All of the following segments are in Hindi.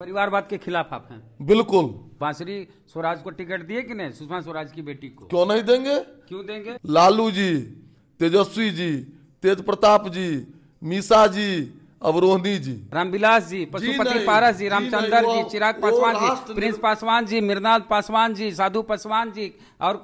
परिवारवाद के खिलाफ आप हैं बिल्कुल बांसुरी स्वराज को टिकट दिए कि नहीं सुषमा स्वराज की बेटी को क्यों नहीं देंगे क्यों देंगे लालू जी तेजस्वी जी तेज प्रताप जी मीसा जी अवरोहनी जी रामविलास जी पशुपति पारस जी रामचंद्र जी चिराग पासवान जी प्रिंस पासवान जी मृणाल पासवान जी साधु पासवान जी और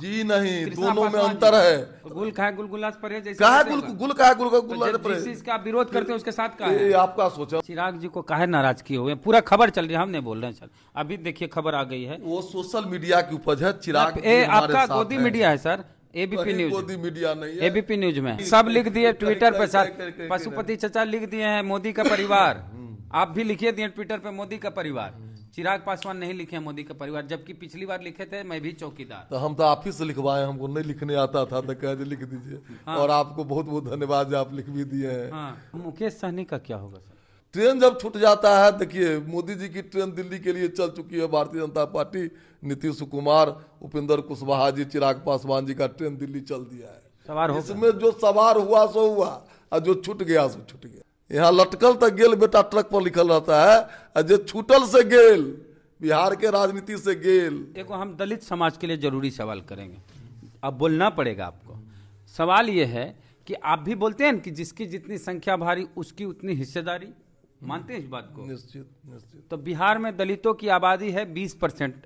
जी नहीं दोनों में अंतर है तो गुल खाए गुलगुल्ला परहेज कहा गुल गुल तो का गुलगुल्ला परहेज इसका विरोध करते हैं उसके साथ का है आपका सोचा चिराग जी को काहे नाराज किए हुए पूरा खबर चल रही है हम नहीं बोल रहे हैं सर अभी देखिए खबर आ गई है वो सोशल मीडिया की उपज है चिराग आपका गोदी मीडिया है सर एबीपी न्यूज मीडिया नहीं एबीपी न्यूज में सब लिख दिए ट्विटर पर सर पशुपति चचा लिख दिए हैं मोदी का परिवार हम्म। आप भी लिखिए दिए ट्विटर पर मोदी का परिवार चिराग पासवान नहीं लिखे मोदी का परिवार जबकि पिछली बार लिखे थे मैं भी चौकीदार तो हम तो आप ही से लिखवाए हमको नहीं लिखने आता था तो कह लिख दीजिए हाँ। और आपको बहुत बहुत धन्यवाद आप लिख भी दिए हैं हाँ। मुकेश सहनी का क्या होगा सर ट्रेन जब छूट जाता है देखिए मोदी जी की ट्रेन दिल्ली के लिए चल चुकी है भारतीय जनता पार्टी नीतीश कुमार उपेंद्र कुशवाहा जी चिराग पासवान जी का ट्रेन दिल्ली चल दिया है सवार इसमें जो सवार हुआ सो हुआ और जो छूट गया सो छूट गया यहाँ लटकल तक गेल बेटा ट्रक पर लिखल रहता है और जो छूटल से गेल बिहार के राजनीति से गेल देखो हम दलित समाज के लिए जरूरी सवाल करेंगे अब बोलना पड़ेगा आपको सवाल ये है कि आप भी बोलते हैं कि जिसकी जितनी संख्या भारी उसकी उतनी हिस्सेदारी मानते हैं इस बात को निश्चित निश्चित तो बिहार में दलितों की आबादी है बीस परसेंट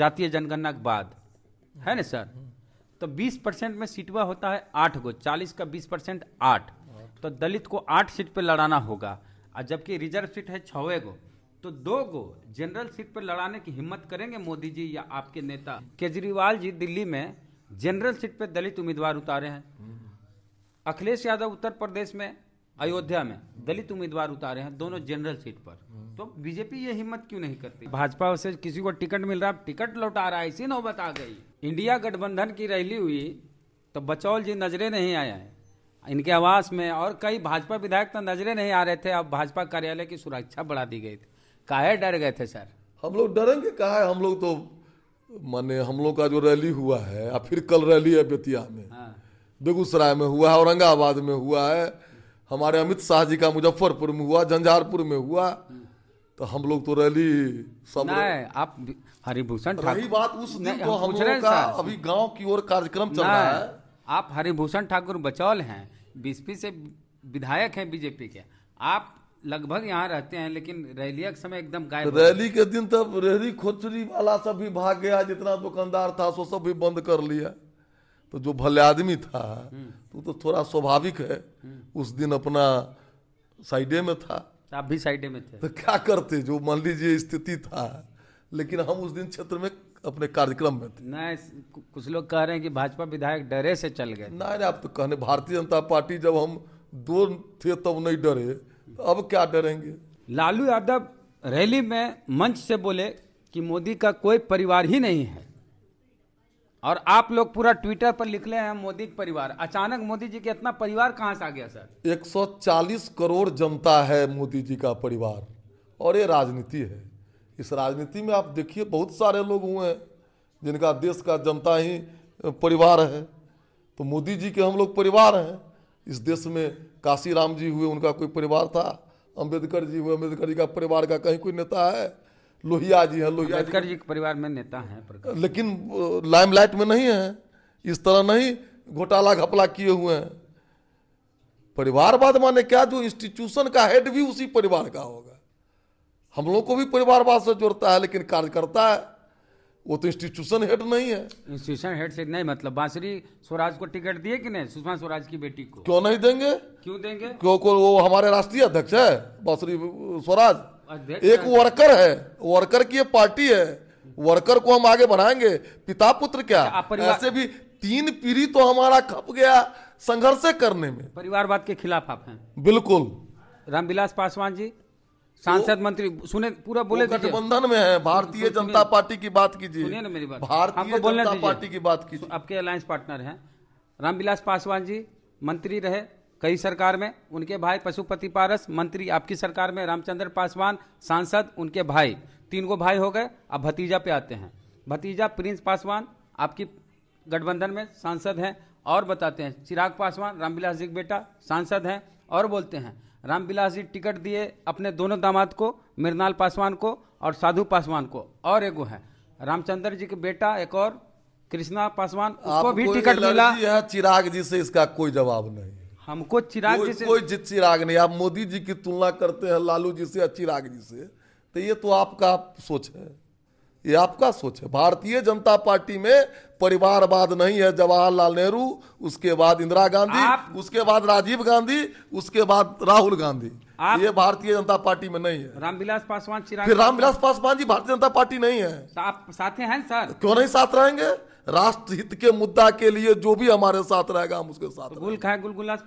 जातीय जनगणना के बाद है ना सर तो बीस परसेंट में सीटवा होता है आठ गो चालीस का बीस परसेंट आठ तो दलित को आठ सीट पर लड़ाना होगा और जबकि रिजर्व सीट है छवे गो तो दो गो जनरल सीट पर लड़ाने की हिम्मत करेंगे मोदी जी या आपके नेता केजरीवाल जी दिल्ली में जनरल सीट पर दलित उम्मीदवार उतारे हैं अखिलेश यादव उत्तर प्रदेश में अयोध्या में दलित उम्मीदवार उतारे हैं दोनों जनरल सीट पर तो बीजेपी ये हिम्मत क्यों नहीं करती भाजपा से किसी को टिकट मिल रहा है टिकट लौटा रहा है इसी नौबत आ गई इंडिया गठबंधन की रैली हुई तो बचौल जी नजरे नहीं आया है इनके आवास में और कई भाजपा विधायक तो नजरे नहीं आ रहे थे अब भाजपा कार्यालय की सुरक्षा बढ़ा दी गई थी काहे डर गए थे सर हम लोग डरेंगे कहा है हम लोग तो माने हम लोग का जो रैली हुआ है या फिर कल रैली है बेतिया में हाँ। बेगूसराय में हुआ है औरंगाबाद में हुआ है हमारे अमित शाह जी का मुजफ्फरपुर में हुआ झंझारपुर में हुआ तो हम लोग तो रैली सब नहीं, आप हरिभूषण रही बात उस दिन तो हम लोग का अभी गांव की ओर कार्यक्रम चल रहा है आप हरिभूषण ठाकुर बचौल हैं बीसपी से विधायक हैं बीजेपी के आप लगभग यहाँ रहते हैं लेकिन रैलिया के समय एकदम गायब रैली के दिन तब रेहरी खोचरी वाला सब भी भाग गया जितना दुकानदार था सो सब भी बंद कर लिया तो जो भले आदमी था हम्म। तो तो थोड़ा स्वाभाविक है हम्म। उस दिन अपना साइडे में था तो आप भी साइडे में थे तो क्या करते जो मान लीजिए स्थिति था लेकिन हम उस दिन क्षेत्र में अपने कार्यक्रम में थे ना कुछ लोग कह रहे हैं कि भाजपा विधायक डरे से चल गए ना आप तो कहने भारतीय जनता पार्टी जब हम दो थे तब तो नहीं डरे तो अब क्या डरेंगे लालू यादव रैली में मंच से बोले कि मोदी का कोई परिवार ही नहीं है और आप लोग पूरा ट्विटर पर लिख ले हैं मोदी परिवार अचानक मोदी जी के इतना परिवार कहाँ से आ गया सर 140 करोड़ जनता है मोदी जी का परिवार और ये राजनीति है इस राजनीति में आप देखिए बहुत सारे लोग हुए हैं जिनका देश का जनता ही परिवार है तो मोदी जी के हम लोग परिवार हैं इस देश में काशी राम जी हुए उनका कोई परिवार था अंबेडकर जी हुए अंबेडकर जी का परिवार का कहीं कोई नेता है लोहिया जी है लोहिया अंबेडकर जी के परिवार में नेता हैं लेकिन लाइमलाइट में नहीं है इस तरह नहीं घोटाला घपला किए हुए हैं परिवारवाद माने क्या जो इंस्टीट्यूशन का हेड भी उसी परिवार का होगा हम लोग को भी परिवारवाद से जोड़ता है लेकिन कार्यकर्ता है वो तो इंस्टीट्यूशन हेड नहीं है इंस्टीट्यूशन हेड से नहीं मतलब बांसुरी स्वराज को टिकट दिए कि नहीं सुषमा स्वराज की बेटी को क्यों नहीं देंगे क्यों देंगे क्योंकि वो हमारे राष्ट्रीय अध्यक्ष है बांसुरी स्वराज एक वर्कर है वर्कर की पार्टी है वर्कर को हम आगे बढ़ाएंगे पिता पुत्र क्या अच्छा, ऐसे भी तीन पीढ़ी तो हमारा खप गया संघर्ष करने में परिवारवाद के खिलाफ आप हैं बिल्कुल रामविलास पासवान जी सांसद मंत्री सुने पूरा बोले गठबंधन में है भारतीय जनता पार्टी की बात कीजिए सुनिए ना मेरी बात भारतीय जनता पार्टी की बात कीजिए आपके अलायंस पार्टनर हैं रामविलास पासवान जी मंत्री रहे कई सरकार में उनके भाई पशुपति पारस मंत्री आपकी सरकार में रामचंद्र पासवान सांसद उनके भाई तीन को भाई हो गए अब भतीजा पे आते हैं भतीजा प्रिंस पासवान आपकी गठबंधन में सांसद हैं और बताते हैं चिराग पासवान रामविलास जी बेटा सांसद हैं और बोलते हैं रामविलास जी टिकट दिए अपने दोनों दामाद को मृणाल पासवान को और साधु पासवान को और एगो है रामचंद्र जी के बेटा एक और कृष्णा पासवान उसको भी टिकट मिला चिराग जी से इसका कोई जवाब नहीं हमको चिराग कोई, जी से कोई चिराग नहीं आप मोदी जी की तुलना करते हैं लालू जी से या चिराग जी से तो ये तो आपका सोच है ये आपका सोच है भारतीय जनता पार्टी में परिवारवाद नहीं है जवाहरलाल नेहरू उसके बाद इंदिरा गांधी उसके बाद राजीव गांधी उसके बाद राहुल गांधी ये भारतीय जनता पार्टी में नहीं है रामविलास पासवान फिर रामविलास पासवान जी भारतीय जनता पार्टी नहीं है आप साथ हैं सर क्यों नहीं साथ रहेंगे राष्ट्र हित के मुद्दा के लिए जो भी हमारे साथ रहेगा हम उसके साथ गुल खाए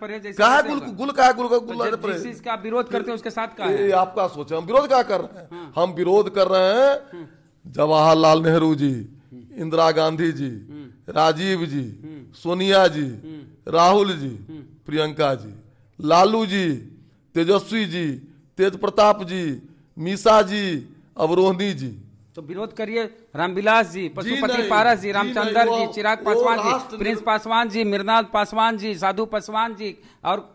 परहेज गुल गुल कहा तो परहेज विरोध करते हैं उसके साथ का आपका सोच है हम विरोध क्या कर रहे हैं हाँ। हम विरोध कर रहे हैं हाँ। जवाहरलाल नेहरू जी इंदिरा गांधी जी राजीव जी सोनिया जी राहुल जी प्रियंका जी लालू जी तेजस्वी जी तेज प्रताप जी मीसा जी अवरोहनी जी तो विरोध करिए रामविलास जी पशुपति पारस जी रामचंद्र जी चिराग पासवान जी प्रिंस पासवान जी मृनाल पासवान जी साधु पासवान जी और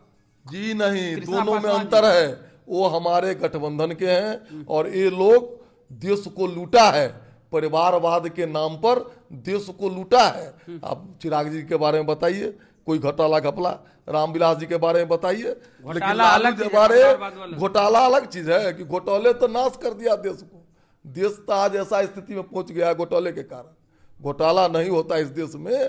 जी नहीं दोनों में अंतर है वो हमारे गठबंधन के हैं और ये लोग देश को लूटा है परिवारवाद के नाम पर देश को लूटा है आप चिराग जी के बारे में बताइए कोई घोटाला घपला रामविलास जी के बारे में बताइए अलग के बारे घोटाला अलग चीज है कि घोटाले तो नाश कर दिया देश को देश तो आज ऐसा स्थिति में पहुंच गया है घोटाले के कारण घोटाला नहीं होता इस देश में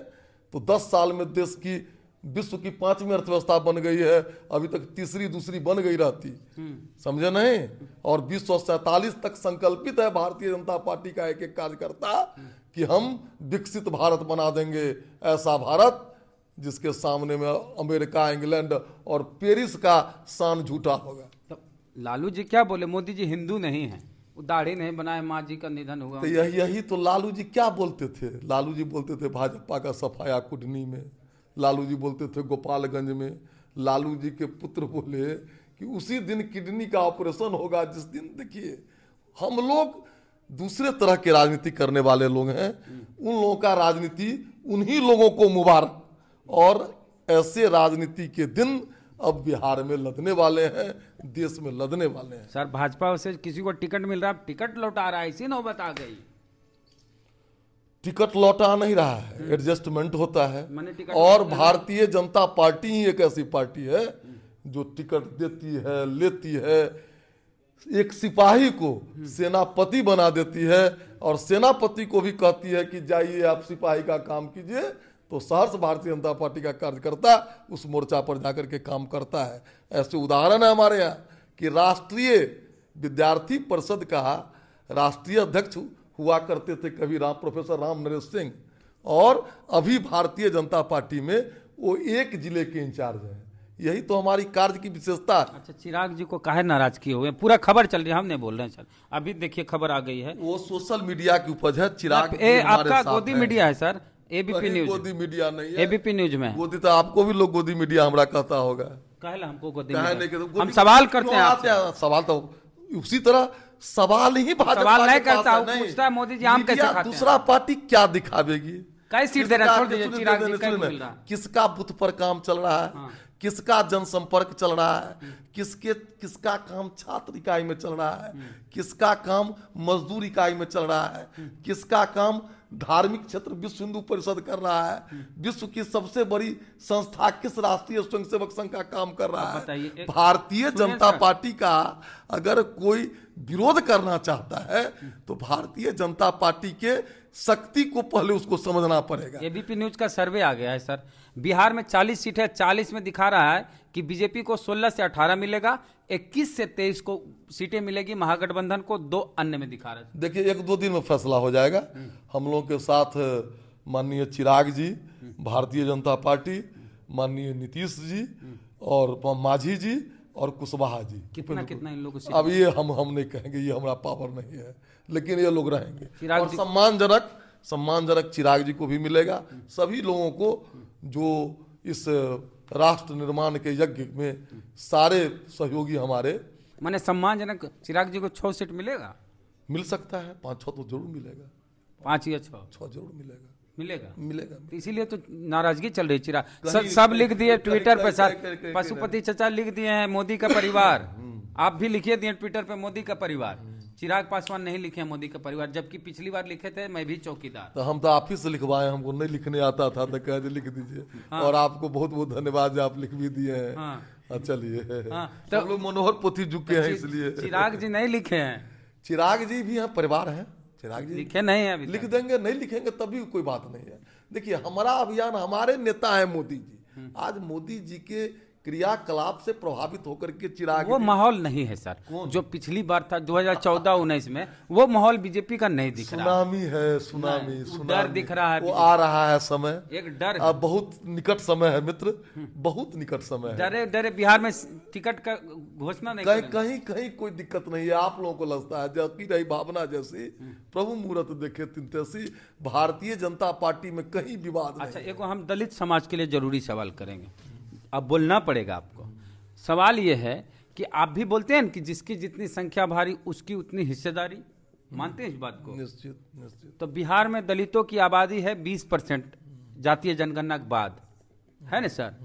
तो दस साल में देश की विश्व की पांचवी अर्थव्यवस्था बन गई है अभी तक तीसरी दूसरी बन गई रहती हम्म। समझे नहीं और बीस सौ सैतालीस तक संकल्पित है भारतीय जनता पार्टी का एक एक कार्यकर्ता कि हम विकसित भारत बना देंगे ऐसा भारत जिसके सामने में अमेरिका इंग्लैंड और पेरिस का शान झूठा होगा तो लालू जी क्या बोले मोदी जी हिंदू नहीं है दाढ़ी नहीं बनाए माँ जी का निधन हुआ तो यही यही तो लालू जी क्या बोलते थे लालू जी बोलते थे भाजपा का सफाया कुडनी में लालू जी बोलते थे गोपालगंज में लालू जी के पुत्र बोले कि उसी दिन किडनी का ऑपरेशन होगा जिस दिन देखिए हम लोग दूसरे तरह के राजनीति करने वाले लोग हैं उन लोगों का राजनीति उन्हीं लोगों को मुबारक और ऐसे राजनीति के दिन अब बिहार में लदने वाले हैं देश में लदने वाले हैं सर भाजपा से किसी को टिकट मिल रहा टिकट लौटा रहा है इसी नौबत आ गई टिकट लौटा नहीं रहा है हम्म। एडजस्टमेंट होता है और भारतीय जनता पार्टी ही एक ऐसी पार्टी है हम्म। जो टिकट देती है लेती है एक सिपाही को हम्म। सेनापति बना देती है और सेनापति को भी कहती है कि जाइए आप सिपाही का काम कीजिए तो सहर्ष भारतीय जनता पार्टी का कार्यकर्ता उस मोर्चा पर जाकर के काम करता है ऐसे उदाहरण है हमारे यहाँ कि राष्ट्रीय विद्यार्थी परिषद का राष्ट्रीय अध्यक्ष हुआ करते थे कभी राम प्रोफेसर राम नरेश सिंह और अभी भारतीय जनता पार्टी में वो एक जिले के इंचार्ज हैं यही तो हमारी कार्य की विशेषता अच्छा चिराग जी को काहे नाराज किए हुए पूरा खबर चल रही है हम नहीं बोल रहे हैं सर अभी देखिए खबर आ गई है वो सोशल मीडिया की उपज है चिराग ए, आपका गोदी मीडिया है सर एबीपी न्यूज गोदी मीडिया नहीं है एबीपी न्यूज में गोदी तो आपको भी लोग गोदी मीडिया हमारा कहता होगा कहला हमको गोदी तो हम सवाल करते हैं सवाल तो उसी तरह सवाल ही भाजपा सवाल नहीं करता हूँ पूछता है मोदी जी आम कैसे खाते दूसरा पार्टी क्या दिखावेगी कई सीट दे रहा छोड़ किसका बुथ पर काम चल रहा है हाँ। किसका जनसंपर्क चल रहा है किसके किसका काम छात्र इकाई में चल रहा है किसका काम मजदूर इकाई में चल रहा है किसका काम धार्मिक क्षेत्र विश्व हिंदू परिषद कर रहा है विश्व की सबसे बड़ी संस्था किस राष्ट्रीय स्वयंसेवक संघ का काम कर रहा है भारतीय जनता पार्टी का अगर कोई विरोध करना चाहता है तो भारतीय जनता पार्टी के शक्ति को पहले उसको समझना पड़ेगा एबीपी न्यूज का सर्वे आ गया है सर बिहार में 40 सीट है 40 में दिखा रहा है कि बीजेपी को 16 से 18 मिलेगा 21 से 23 को सीटें मिलेगी महागठबंधन को दो अन्य में दिखा रहा है देखिए एक दो दिन में फैसला हो जाएगा हम लोगों के साथ माननीय चिराग जी भारतीय जनता पार्टी माननीय नीतीश जी और माझी जी और कुशवाहा जी कितना कितना इन लोगों से अब ये हम हम नहीं कहेंगे ये हमारा पावर नहीं है लेकिन ये लोग रहेंगे और सम्मानजनक सम्मानजनक चिराग जी को भी मिलेगा सभी लोगों को जो इस राष्ट्र निर्माण के यज्ञ में सारे सहयोगी हमारे मैंने सम्मानजनक चिराग जी को छ सीट मिलेगा मिल सकता है पाँच छह तो जरूर मिलेगा पांच या छह छः जरूर मिलेगा मिलेगा मिलेगा, मिलेगा। इसीलिए तो नाराजगी चल रही चिराग सब, सब लिख दिए ट्विटर पर सर पशुपति चचा लिख दिए हैं मोदी का परिवार हम्म। आप भी लिखिए दिए ट्विटर पर मोदी का परिवार चिराग पासवान नहीं लिखे मोदी का परिवार जबकि पिछली बार लिखे थे मैं भी चौकीदार तो हम तो आप ही से लिखवाए हमको नहीं लिखने आता था तो कह लिख दीजिए हाँ। और आपको बहुत बहुत धन्यवाद आप लिख भी दिए हैं हाँ।, हाँ चलिए हाँ। तो मनोहर पोथी झुके हैं तो इसलिए चिराग जी नहीं लिखे हैं चिराग जी भी यहाँ परिवार है चिराग जी लिखे नहीं है लिख देंगे नहीं लिखेंगे तभी कोई बात नहीं है देखिए हमारा अभियान हमारे नेता है मोदी जी हम्म। आज मोदी जी के क्रियाकलाप से प्रभावित होकर के चिराग वो माहौल नहीं है सर जो पिछली बार था 2014 उन्नीस में वो माहौल बीजेपी का नहीं दिख रहा सुनामी है सुनामी डर दिख रहा है वो आ रहा है समय एक डर बहुत निकट समय है मित्र बहुत निकट समय डरे डरे बिहार में टिकट का घोषणा नहीं कहीं कहीं कहीं कोई दिक्कत नहीं है आप लोगों को लगता है जबकि रही भावना जैसी प्रभु मुहूर्त देखे तिंतसी भारतीय जनता पार्टी में कहीं विवाद अच्छा एक हम दलित समाज के लिए जरूरी सवाल करेंगे अब बोलना पड़ेगा आपको सवाल ये है कि आप भी बोलते हैं कि जिसकी जितनी संख्या भारी उसकी उतनी हिस्सेदारी मानते हैं इस बात को निश्चित निश्चित तो बिहार में दलितों की आबादी है 20 परसेंट जातीय जनगणना के बाद है ना सर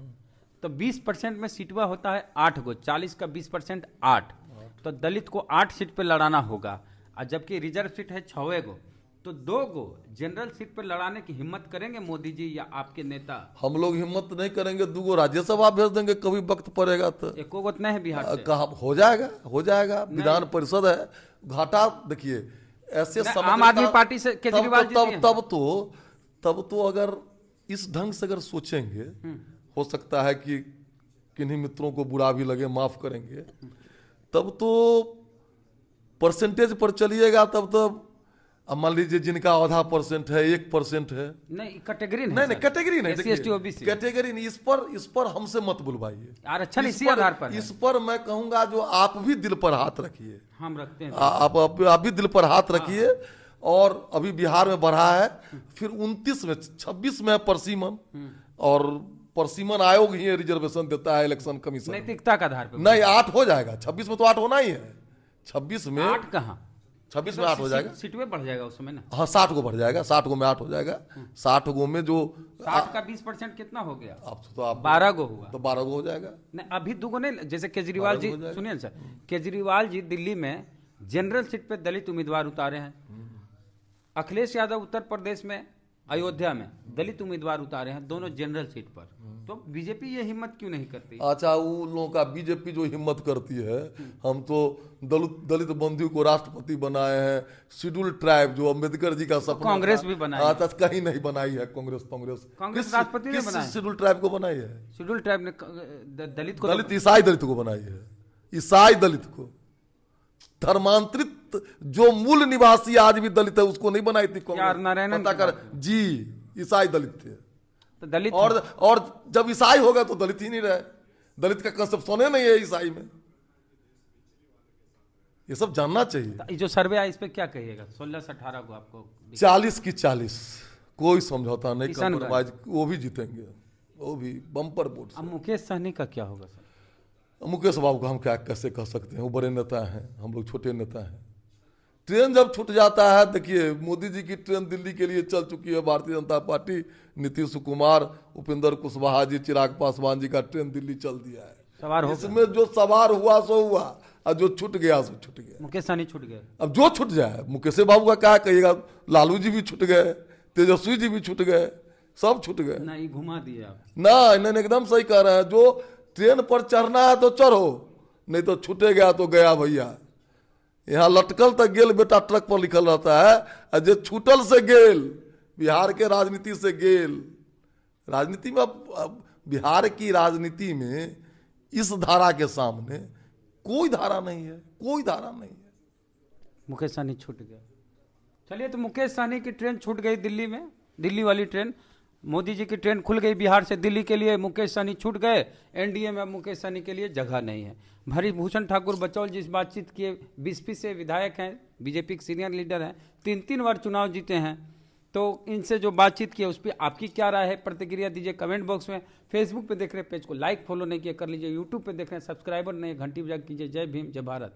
तो 20 परसेंट में सीटवा होता है आठ गो चालीस का 20 परसेंट आठ तो दलित को आठ सीट पर लड़ाना होगा और जबकि रिजर्व सीट है छवे गो तो दो को जनरल सीट पर लड़ाने की हिम्मत करेंगे मोदी जी या आपके नेता हम लोग हिम्मत नहीं करेंगे दो को राज्यसभा भेज देंगे कभी वक्त पड़ेगा तो एक वोट नहीं है बिहार कहा हो जाएगा हो जाएगा विधान परिषद है घाटा देखिए ऐसे आम आदमी तो- पार्टी से तो- केजरीवाल तब, तब तब तो तब तो अगर इस ढंग से अगर सोचेंगे हम्म। हो सकता है कि किन्हीं मित्रों को बुरा भी लगे माफ करेंगे तब तो परसेंटेज पर चलिएगा तब तो अब मान लीजिए जिनका आधा परसेंट है एक परसेंट है नहीं कैटेगरी नहीं नहीं कैटेगरी नहीं कैटेगरी नहीं इस पर इस पर हमसे मत बुलवाइए अच्छा इस इसी आधार पर इस पर मैं कहूंगा जो आप भी दिल पर हाथ रखिए हम रखते हैं आ, आप, आप आप भी दिल पर हाथ रखिए हाँ। और अभी बिहार में बढ़ा है फिर उन्तीस में छब्बीस में परसीमन हम्म। और परसीमन आयोग ही रिजर्वेशन देता है इलेक्शन कमीशन नैतिकता का आधार पर नहीं आठ हो जाएगा छब्बीस में तो आठ होना ही है छब्बीस में आठ कहाँ छब्बीस में आठ हो जाएगा सीट में बढ़ जाएगा उस समय ना हाँ साठ को बढ़ जाएगा साठ गो में आठ हो जाएगा हाँ। साठ गो में जो साठ का बीस परसेंट कितना हो गया अब तो-, तो आप बारह गो हुआ तो बारह गो हो जाएगा नहीं अभी दो गो नहीं जैसे केजरीवाल जी सुनिए सर हम्म। केजरीवाल जी दिल्ली में जनरल सीट पे दलित उम्मीदवार उतारे हैं हम्म। अखिलेश यादव उत्तर प्रदेश में अयोध्या में दलित उम्मीदवार उतारे हैं दोनों जनरल सीट पर तो बीजेपी ये हिम्मत क्यों नहीं करती अच्छा उन लोगों का बीजेपी जो हिम्मत करती है हम तो दलित दलित बंधु को राष्ट्रपति बनाए हैं शेड्यूल ट्राइब जो अम्बेडकर जी का सपना कांग्रेस भी बनाई अच्छा कहीं नहीं बनाई है कांग्रेस कांग्रेस कांग्रेस राष्ट्रपति ने बनाई शेड्यूल ट्राइब को बनाई है शेड्यूल ट्राइब ने दलित को तो दलित ईसाई दलित को बनाई है ईसाई दलित को धर्मांतरित जो मूल निवासी आज भी दलित है उसको नहीं बनाई थी नारायण कर जी ईसाई दलित थे तो दलित और और जब ईसाई हो होगा तो दलित ही नहीं रहे दलित का कंसेप्शन सोने नहीं है ईसाई में ये सब जानना चाहिए तो जो सर्वे आया इस पे क्या कहिएगा सोलह से अठारह को आपको चालीस की चालीस कोई समझौता नहीं कॉम्प्रोमाइज वो भी जीतेंगे वो भी बम्पर वोट अब मुकेश सहनी का क्या होगा सर मुकेश बाबू को हम क्या कैसे कह सकते हैं वो बड़े नेता हैं हम लोग छोटे नेता हैं ट्रेन जब छूट जाता है देखिए मोदी जी की ट्रेन दिल्ली के लिए चल चुकी है भारतीय जनता पार्टी नीतीश कुमार उपेंद्र कुशवाहा जी चिराग पासवान जी का ट्रेन दिल्ली चल दिया है सवार इसमें जो सवार हुआ सो हुआ और जो छूट गया सो छूट गया मुकेश सहनी छूट गए अब जो छूट जाए मुकेश बाबू का क्या कहिएगा लालू जी भी छूट गए तेजस्वी जी भी छूट गए सब छूट गए नहीं घुमा दिया ना इन्होंने एकदम सही कह रहे हैं जो ट्रेन पर चढ़ना है तो चढ़ो नहीं तो छूटे गया तो गया भैया यहाँ लटकल तक गेल बेटा ट्रक पर लिखल रहता है आ जो छूटल से गेल बिहार के राजनीति से गेल राजनीति में अब, बिहार की राजनीति में इस धारा के सामने कोई धारा नहीं है कोई धारा नहीं है मुकेश सहनी छूट गया चलिए तो मुकेश सहनी की ट्रेन छूट गई दिल्ली में दिल्ली वाली ट्रेन मोदी जी की ट्रेन खुल गई बिहार से दिल्ली के लिए मुकेश सहनी छूट गए एनडीए में मुकेश सहनी के लिए जगह नहीं है हरिभूषण ठाकुर बचौल जिस बातचीत किए बीसपी से विधायक हैं बीजेपी के सीनियर लीडर हैं तीन तीन बार चुनाव जीते हैं तो इनसे जो बातचीत की है उस पर आपकी क्या राय है प्रतिक्रिया दीजिए कमेंट बॉक्स में फेसबुक पे देख रहे पेज को लाइक फॉलो नहीं किया कर लीजिए यूट्यूब पे देख रहे हैं सब्सक्राइबर नहीं घंटी बजा कीजिए जय भीम जय भारत